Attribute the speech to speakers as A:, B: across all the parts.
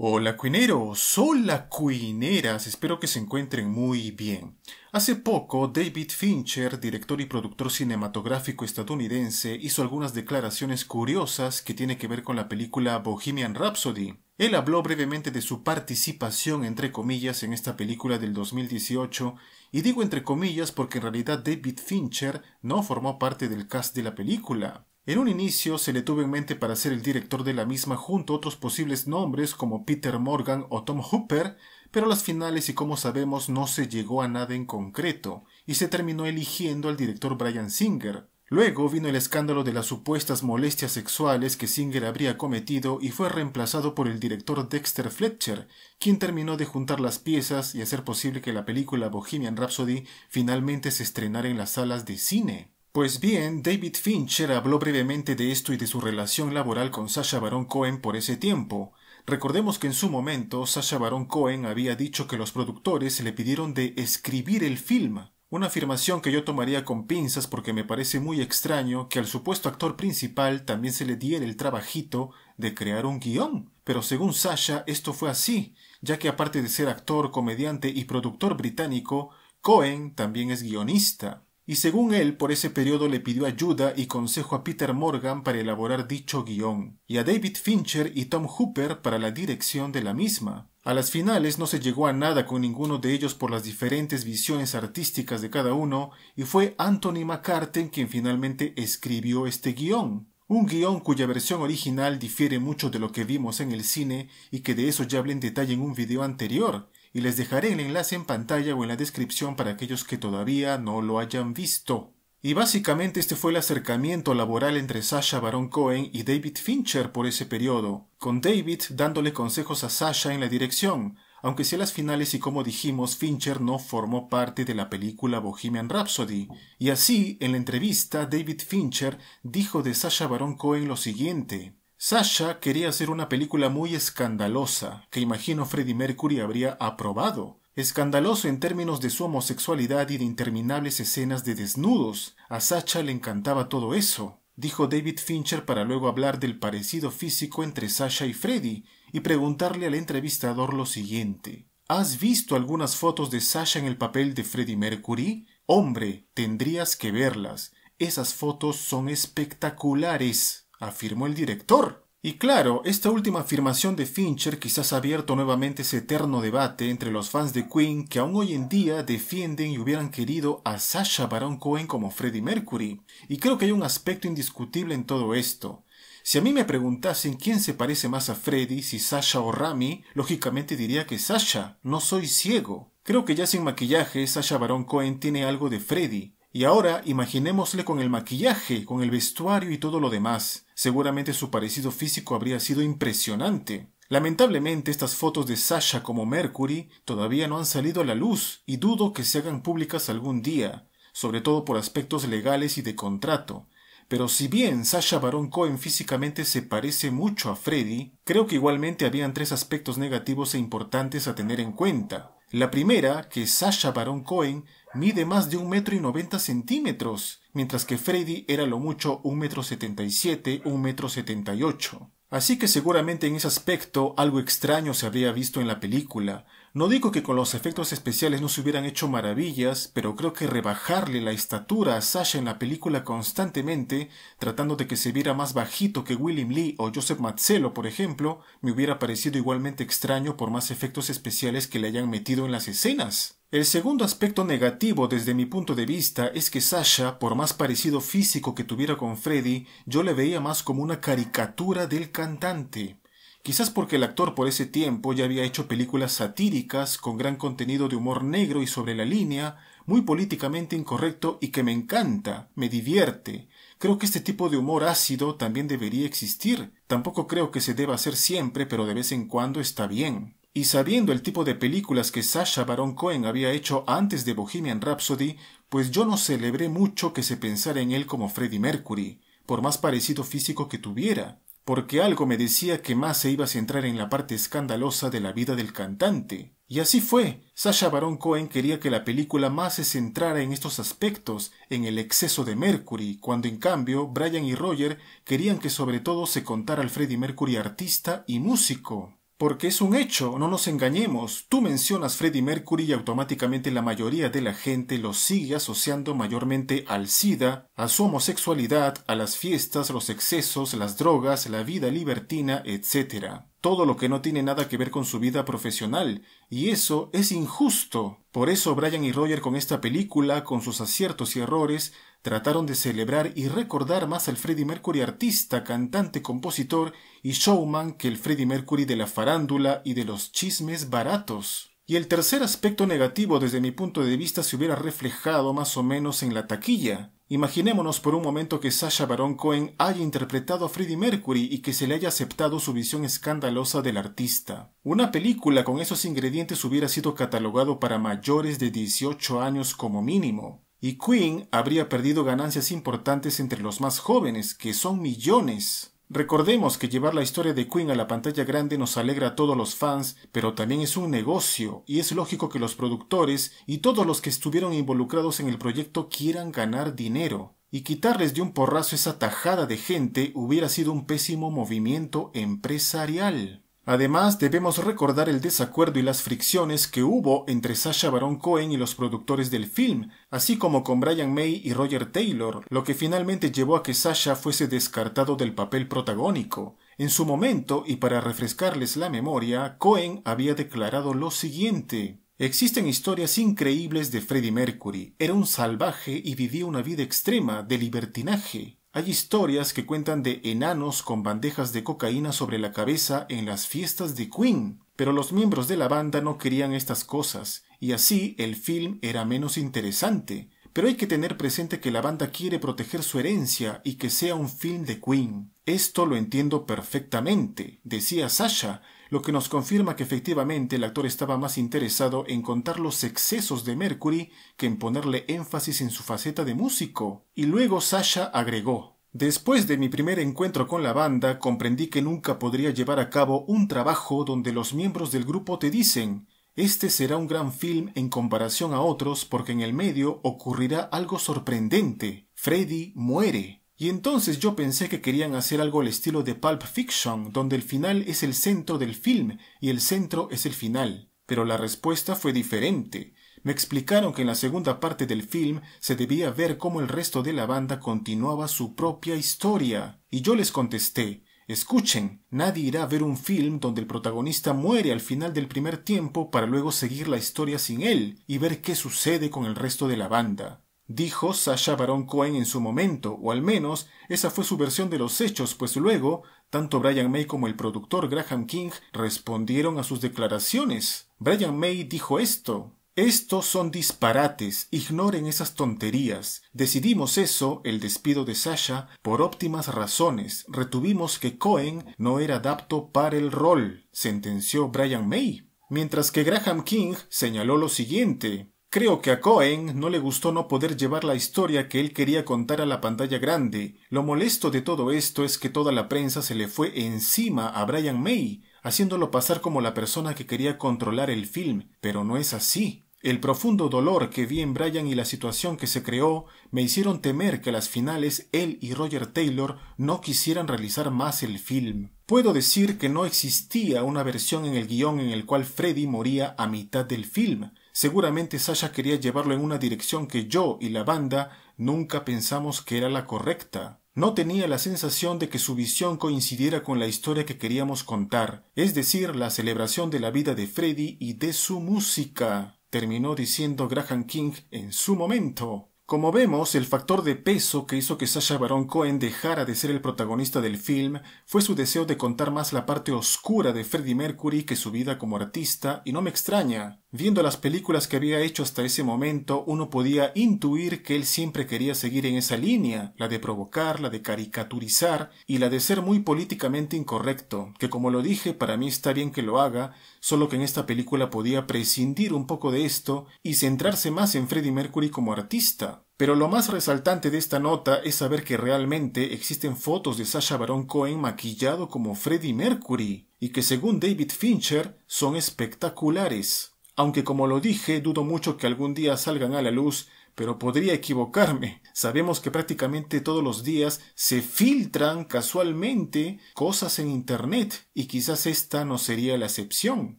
A: Hola cuineros, hola cuineras, espero que se encuentren muy bien. Hace poco, David Fincher, director y productor cinematográfico estadounidense, hizo algunas declaraciones curiosas que tiene que ver con la película Bohemian Rhapsody. Él habló brevemente de su participación, entre comillas, en esta película del 2018, y digo entre comillas porque en realidad David Fincher no formó parte del cast de la película. En un inicio se le tuvo en mente para ser el director de la misma junto a otros posibles nombres como Peter Morgan o Tom Hooper, pero a las finales y como sabemos no se llegó a nada en concreto y se terminó eligiendo al director Brian Singer. Luego vino el escándalo de las supuestas molestias sexuales que Singer habría cometido y fue reemplazado por el director Dexter Fletcher, quien terminó de juntar las piezas y hacer posible que la película Bohemian Rhapsody finalmente se estrenara en las salas de cine. Pues bien, David Fincher habló brevemente de esto y de su relación laboral con Sasha Baron Cohen por ese tiempo. Recordemos que en su momento Sasha Baron Cohen había dicho que los productores le pidieron de escribir el film, una afirmación que yo tomaría con pinzas porque me parece muy extraño que al supuesto actor principal también se le diera el trabajito de crear un guión. Pero según Sasha esto fue así, ya que aparte de ser actor, comediante y productor británico, Cohen también es guionista y según él por ese periodo le pidió ayuda y consejo a Peter Morgan para elaborar dicho guión, y a David Fincher y Tom Hooper para la dirección de la misma. A las finales no se llegó a nada con ninguno de ellos por las diferentes visiones artísticas de cada uno, y fue Anthony McCarten quien finalmente escribió este guión. Un guión cuya versión original difiere mucho de lo que vimos en el cine y que de eso ya hablé en detalle en un video anterior, y les dejaré el enlace en pantalla o en la descripción para aquellos que todavía no lo hayan visto. Y básicamente este fue el acercamiento laboral entre Sasha Baron Cohen y David Fincher por ese periodo, con David dándole consejos a Sasha en la dirección, aunque si las finales y como dijimos, Fincher no formó parte de la película Bohemian Rhapsody. Y así, en la entrevista, David Fincher dijo de Sasha Baron Cohen lo siguiente. Sasha quería hacer una película muy escandalosa, que imagino Freddie Mercury habría aprobado. Escandaloso en términos de su homosexualidad y de interminables escenas de desnudos. A Sasha le encantaba todo eso, dijo David Fincher para luego hablar del parecido físico entre Sasha y Freddie y preguntarle al entrevistador lo siguiente. ¿Has visto algunas fotos de Sasha en el papel de Freddie Mercury? Hombre, tendrías que verlas. Esas fotos son espectaculares afirmó el director. Y claro, esta última afirmación de Fincher quizás ha abierto nuevamente ese eterno debate entre los fans de Queen que aún hoy en día defienden y hubieran querido a Sasha Baron Cohen como Freddie Mercury. Y creo que hay un aspecto indiscutible en todo esto. Si a mí me preguntasen quién se parece más a Freddie, si Sasha o Rami, lógicamente diría que Sasha, no soy ciego. Creo que ya sin maquillaje, Sasha Baron Cohen tiene algo de Freddie. Y ahora imaginémosle con el maquillaje, con el vestuario y todo lo demás. Seguramente su parecido físico habría sido impresionante. Lamentablemente estas fotos de Sasha como Mercury todavía no han salido a la luz y dudo que se hagan públicas algún día, sobre todo por aspectos legales y de contrato. Pero si bien Sasha Baron Cohen físicamente se parece mucho a Freddy, creo que igualmente habían tres aspectos negativos e importantes a tener en cuenta. La primera, que Sasha Baron Cohen mide más de un metro y noventa centímetros, mientras que Freddy era lo mucho un metro setenta y siete, un metro setenta y ocho. Así que seguramente en ese aspecto algo extraño se habría visto en la película, no digo que con los efectos especiales no se hubieran hecho maravillas, pero creo que rebajarle la estatura a Sasha en la película constantemente, tratando de que se viera más bajito que William Lee o Joseph Mazzello, por ejemplo, me hubiera parecido igualmente extraño por más efectos especiales que le hayan metido en las escenas. El segundo aspecto negativo desde mi punto de vista es que Sasha, por más parecido físico que tuviera con Freddy, yo le veía más como una caricatura del cantante quizás porque el actor por ese tiempo ya había hecho películas satíricas con gran contenido de humor negro y sobre la línea, muy políticamente incorrecto y que me encanta, me divierte. Creo que este tipo de humor ácido también debería existir. Tampoco creo que se deba hacer siempre, pero de vez en cuando está bien. Y sabiendo el tipo de películas que Sasha Baron Cohen había hecho antes de Bohemian Rhapsody, pues yo no celebré mucho que se pensara en él como Freddie Mercury, por más parecido físico que tuviera porque algo me decía que más se iba a centrar en la parte escandalosa de la vida del cantante. Y así fue. Sasha Baron Cohen quería que la película más se centrara en estos aspectos, en el exceso de Mercury, cuando en cambio Brian y Roger querían que sobre todo se contara al Freddie Mercury artista y músico. Porque es un hecho, no nos engañemos. Tú mencionas Freddie Mercury y automáticamente la mayoría de la gente lo sigue asociando mayormente al SIDA, a su homosexualidad, a las fiestas, los excesos, las drogas, la vida libertina, etc. Todo lo que no tiene nada que ver con su vida profesional, y eso es injusto. Por eso Brian y Roger con esta película, con sus aciertos y errores, trataron de celebrar y recordar más al Freddie Mercury artista, cantante, compositor y showman que el Freddie Mercury de la farándula y de los chismes baratos. Y el tercer aspecto negativo desde mi punto de vista se hubiera reflejado más o menos en la taquilla. Imaginémonos por un momento que Sasha Baron Cohen haya interpretado a Freddie Mercury y que se le haya aceptado su visión escandalosa del artista. Una película con esos ingredientes hubiera sido catalogado para mayores de 18 años como mínimo y Queen habría perdido ganancias importantes entre los más jóvenes, que son millones. Recordemos que llevar la historia de Queen a la pantalla grande nos alegra a todos los fans, pero también es un negocio, y es lógico que los productores y todos los que estuvieron involucrados en el proyecto quieran ganar dinero, y quitarles de un porrazo esa tajada de gente hubiera sido un pésimo movimiento empresarial. Además, debemos recordar el desacuerdo y las fricciones que hubo entre Sasha Baron Cohen y los productores del film, así como con Brian May y Roger Taylor, lo que finalmente llevó a que Sasha fuese descartado del papel protagónico. En su momento, y para refrescarles la memoria, Cohen había declarado lo siguiente. Existen historias increíbles de Freddie Mercury. Era un salvaje y vivía una vida extrema de libertinaje. Hay historias que cuentan de enanos con bandejas de cocaína sobre la cabeza en las fiestas de Queen, pero los miembros de la banda no querían estas cosas, y así el film era menos interesante. Pero hay que tener presente que la banda quiere proteger su herencia y que sea un film de Queen. Esto lo entiendo perfectamente, decía Sasha, lo que nos confirma que efectivamente el actor estaba más interesado en contar los excesos de Mercury que en ponerle énfasis en su faceta de músico. Y luego Sasha agregó Después de mi primer encuentro con la banda, comprendí que nunca podría llevar a cabo un trabajo donde los miembros del grupo te dicen este será un gran film en comparación a otros porque en el medio ocurrirá algo sorprendente. Freddy muere. Y entonces yo pensé que querían hacer algo al estilo de Pulp Fiction, donde el final es el centro del film y el centro es el final. Pero la respuesta fue diferente. Me explicaron que en la segunda parte del film se debía ver cómo el resto de la banda continuaba su propia historia. Y yo les contesté Escuchen, nadie irá a ver un film donde el protagonista muere al final del primer tiempo para luego seguir la historia sin él y ver qué sucede con el resto de la banda dijo Sasha Baron Cohen en su momento, o al menos esa fue su versión de los hechos, pues luego tanto Brian May como el productor Graham King respondieron a sus declaraciones. Brian May dijo esto. Estos son disparates, ignoren esas tonterías. Decidimos eso, el despido de Sasha, por óptimas razones. Retuvimos que Cohen no era adapto para el rol, sentenció Brian May. Mientras que Graham King señaló lo siguiente Creo que a Cohen no le gustó no poder llevar la historia que él quería contar a la pantalla grande. Lo molesto de todo esto es que toda la prensa se le fue encima a Brian May, haciéndolo pasar como la persona que quería controlar el film, pero no es así. El profundo dolor que vi en Brian y la situación que se creó me hicieron temer que a las finales él y Roger Taylor no quisieran realizar más el film. Puedo decir que no existía una versión en el guión en el cual Freddy moría a mitad del film, Seguramente Sasha quería llevarlo en una dirección que yo y la banda nunca pensamos que era la correcta. No tenía la sensación de que su visión coincidiera con la historia que queríamos contar, es decir, la celebración de la vida de Freddy y de su música, terminó diciendo Graham King en su momento. Como vemos, el factor de peso que hizo que Sasha Baron Cohen dejara de ser el protagonista del film fue su deseo de contar más la parte oscura de Freddie Mercury que su vida como artista, y no me extraña. Viendo las películas que había hecho hasta ese momento, uno podía intuir que él siempre quería seguir en esa línea, la de provocar, la de caricaturizar y la de ser muy políticamente incorrecto, que como lo dije, para mí está bien que lo haga, solo que en esta película podía prescindir un poco de esto y centrarse más en Freddie Mercury como artista. Pero lo más resaltante de esta nota es saber que realmente existen fotos de Sasha Baron Cohen maquillado como Freddie Mercury, y que según David Fincher son espectaculares aunque como lo dije, dudo mucho que algún día salgan a la luz, pero podría equivocarme. Sabemos que prácticamente todos los días se filtran casualmente cosas en Internet, y quizás esta no sería la excepción.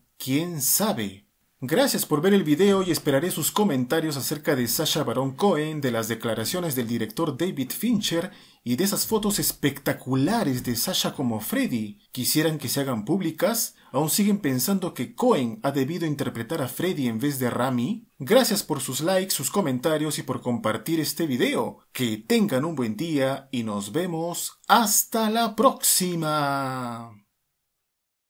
A: ¿Quién sabe? Gracias por ver el video y esperaré sus comentarios acerca de Sasha Baron Cohen, de las declaraciones del director David Fincher y de esas fotos espectaculares de Sasha como Freddy. ¿Quisieran que se hagan públicas? ¿Aún siguen pensando que Cohen ha debido interpretar a Freddy en vez de Rami? Gracias por sus likes, sus comentarios y por compartir este video. Que tengan un buen día y nos vemos hasta la próxima.